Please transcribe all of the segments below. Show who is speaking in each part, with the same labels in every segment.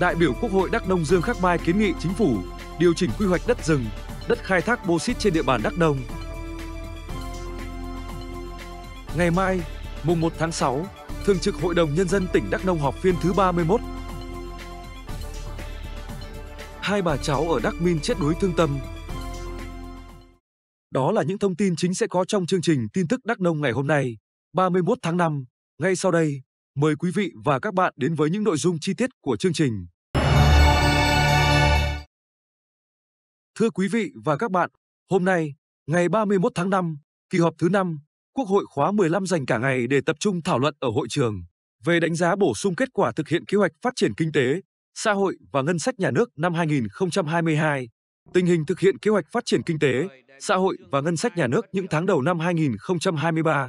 Speaker 1: đại biểu Quốc hội Đắk Nông Dương Khắc Mai kiến nghị chính phủ điều chỉnh quy hoạch đất rừng, đất khai thác bô xít trên địa bàn Đắk Nông. Ngày mai, mùng 1 tháng 6, Thường trực Hội đồng Nhân dân tỉnh Đắk Nông họp phiên thứ 31. Hai bà cháu ở Đắk minh chết đuối thương tâm. Đó là những thông tin chính sẽ có trong chương trình tin tức Đắk Nông ngày hôm nay, 31 tháng 5, ngay sau đây. Mời quý vị và các bạn đến với những nội dung chi tiết của chương trình. Thưa quý vị và các bạn, hôm nay, ngày 31 tháng 5, kỳ họp thứ 5, Quốc hội khóa 15 dành cả ngày để tập trung thảo luận ở hội trường về đánh giá bổ sung kết quả thực hiện kế hoạch phát triển kinh tế, xã hội và ngân sách nhà nước năm 2022, tình hình thực hiện kế hoạch phát triển kinh tế, xã hội và ngân sách nhà nước những tháng đầu năm 2023.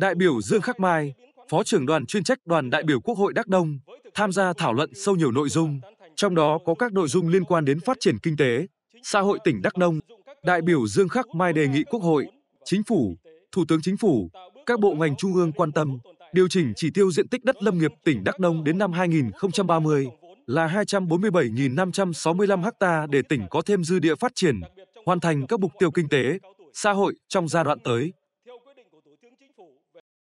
Speaker 1: Đại biểu Dương Khắc Mai, Phó trưởng đoàn chuyên trách đoàn đại biểu Quốc hội Đắk Đông, tham gia thảo luận sâu nhiều nội dung, trong đó có các nội dung liên quan đến phát triển kinh tế, xã hội tỉnh Đắk Nông. Đại biểu Dương Khắc Mai đề nghị Quốc hội, Chính phủ, Thủ tướng Chính phủ, các bộ ngành trung ương quan tâm điều chỉnh chỉ tiêu diện tích đất lâm nghiệp tỉnh Đắk Nông đến năm 2030 là 247.565 ha để tỉnh có thêm dư địa phát triển, hoàn thành các mục tiêu kinh tế, xã hội trong giai đoạn tới.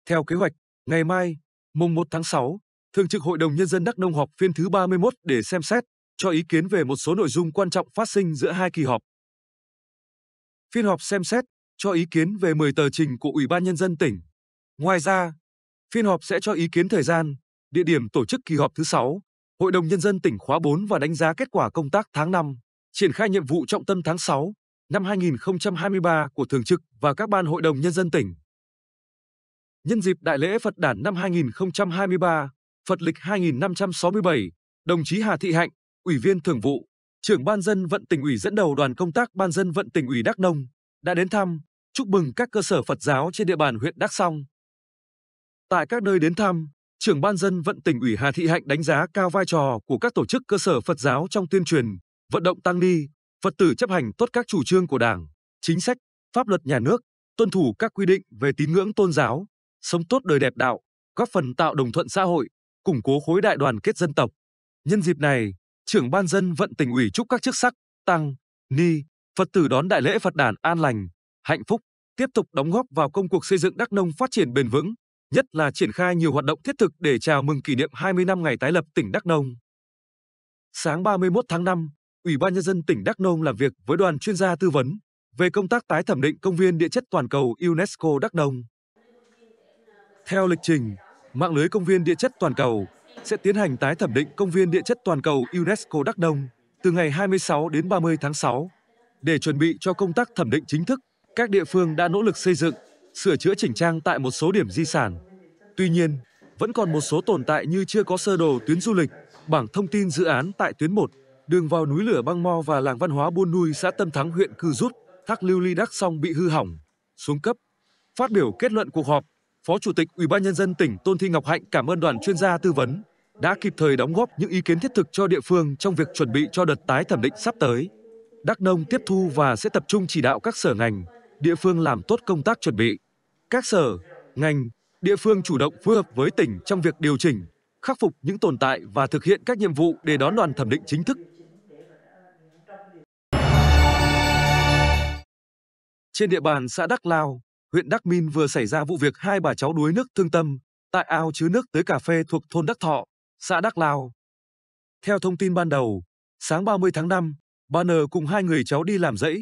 Speaker 1: Theo kế hoạch, Ngày mai, mùng 1 tháng 6, Thường trực Hội đồng Nhân dân Đắk Nông họp phiên thứ 31 để xem xét, cho ý kiến về một số nội dung quan trọng phát sinh giữa hai kỳ họp. Phiên họp xem xét, cho ý kiến về 10 tờ trình của Ủy ban Nhân dân tỉnh. Ngoài ra, phiên họp sẽ cho ý kiến thời gian, địa điểm tổ chức kỳ họp thứ 6, Hội đồng Nhân dân tỉnh khóa 4 và đánh giá kết quả công tác tháng 5, triển khai nhiệm vụ trọng tâm tháng 6 năm 2023 của Thường trực và các ban Hội đồng Nhân dân tỉnh. Nhân dịp Đại lễ Phật Đản năm 2023, Phật lịch 2567, đồng chí Hà Thị Hạnh, Ủy viên Thường vụ, trưởng Ban dân vận tỉnh ủy dẫn đầu đoàn công tác Ban dân vận tỉnh ủy Đắk Nông đã đến thăm, chúc mừng các cơ sở Phật giáo trên địa bàn huyện Đắk Song. Tại các nơi đến thăm, trưởng Ban dân vận tỉnh ủy Hà Thị Hạnh đánh giá cao vai trò của các tổ chức cơ sở Phật giáo trong tuyên truyền, vận động tăng ni, Phật tử chấp hành tốt các chủ trương của Đảng, chính sách, pháp luật nhà nước, tuân thủ các quy định về tín ngưỡng tôn giáo, sống tốt đời đẹp đạo, góp phần tạo đồng thuận xã hội, củng cố khối đại đoàn kết dân tộc. Nhân dịp này, trưởng ban dân vận tỉnh ủy chúc các chức sắc, tăng, ni, Phật tử đón đại lễ Phật đàn an lành, hạnh phúc, tiếp tục đóng góp vào công cuộc xây dựng Đắk Nông phát triển bền vững, nhất là triển khai nhiều hoạt động thiết thực để chào mừng kỷ niệm 20 năm ngày tái lập tỉnh Đắk Nông. Sáng 31 tháng 5, Ủy ban nhân dân tỉnh Đắk Nông làm việc với đoàn chuyên gia tư vấn về công tác tái thẩm định công viên địa chất toàn cầu UNESCO Đắk Nông. Theo lịch trình, mạng lưới công viên địa chất toàn cầu sẽ tiến hành tái thẩm định công viên địa chất toàn cầu UNESCO Đắk Nông từ ngày 26 đến 30 tháng 6. Để chuẩn bị cho công tác thẩm định chính thức, các địa phương đã nỗ lực xây dựng, sửa chữa chỉnh trang tại một số điểm di sản. Tuy nhiên, vẫn còn một số tồn tại như chưa có sơ đồ tuyến du lịch, bảng thông tin dự án tại tuyến 1, đường vào núi lửa Băng Mo và làng văn hóa Buôn nuôi xã Tâm Thắng huyện Cư Rút, thác lưu ly đắc song bị hư hỏng, xuống cấp. Phát biểu kết luận cuộc họp, Phó Chủ tịch Ủy ban nhân dân tỉnh Tôn Thi Ngọc Hạnh cảm ơn đoàn chuyên gia tư vấn đã kịp thời đóng góp những ý kiến thiết thực cho địa phương trong việc chuẩn bị cho đợt tái thẩm định sắp tới. Đắk Nông tiếp thu và sẽ tập trung chỉ đạo các sở ngành, địa phương làm tốt công tác chuẩn bị. Các sở, ngành, địa phương chủ động phối hợp với tỉnh trong việc điều chỉnh, khắc phục những tồn tại và thực hiện các nhiệm vụ để đón đoàn thẩm định chính thức. Trên địa bàn xã Đắk Lao, huyện Đắc Minh vừa xảy ra vụ việc hai bà cháu đuối nước thương tâm tại ao chứa nước tới cà phê thuộc thôn Đắc Thọ, xã Đắc Lao. Theo thông tin ban đầu, sáng 30 tháng 5, bà N cùng hai người cháu đi làm dãy.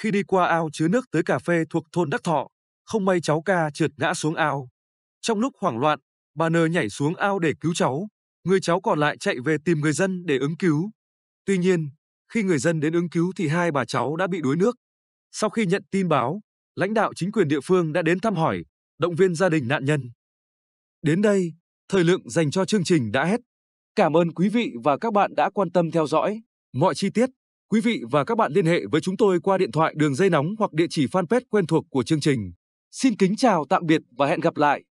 Speaker 1: Khi đi qua ao chứa nước tới cà phê thuộc thôn Đắc Thọ, không may cháu ca trượt ngã xuống ao. Trong lúc hoảng loạn, bà N nhảy xuống ao để cứu cháu. Người cháu còn lại chạy về tìm người dân để ứng cứu. Tuy nhiên, khi người dân đến ứng cứu thì hai bà cháu đã bị đuối nước. Sau khi nhận tin báo, lãnh đạo chính quyền địa phương đã đến thăm hỏi, động viên gia đình nạn nhân. Đến đây, thời lượng dành cho chương trình đã hết. Cảm ơn quý vị và các bạn đã quan tâm theo dõi. Mọi chi tiết, quý vị và các bạn liên hệ với chúng tôi qua điện thoại đường dây nóng hoặc địa chỉ fanpage quen thuộc của chương trình. Xin kính chào tạm biệt và hẹn gặp lại.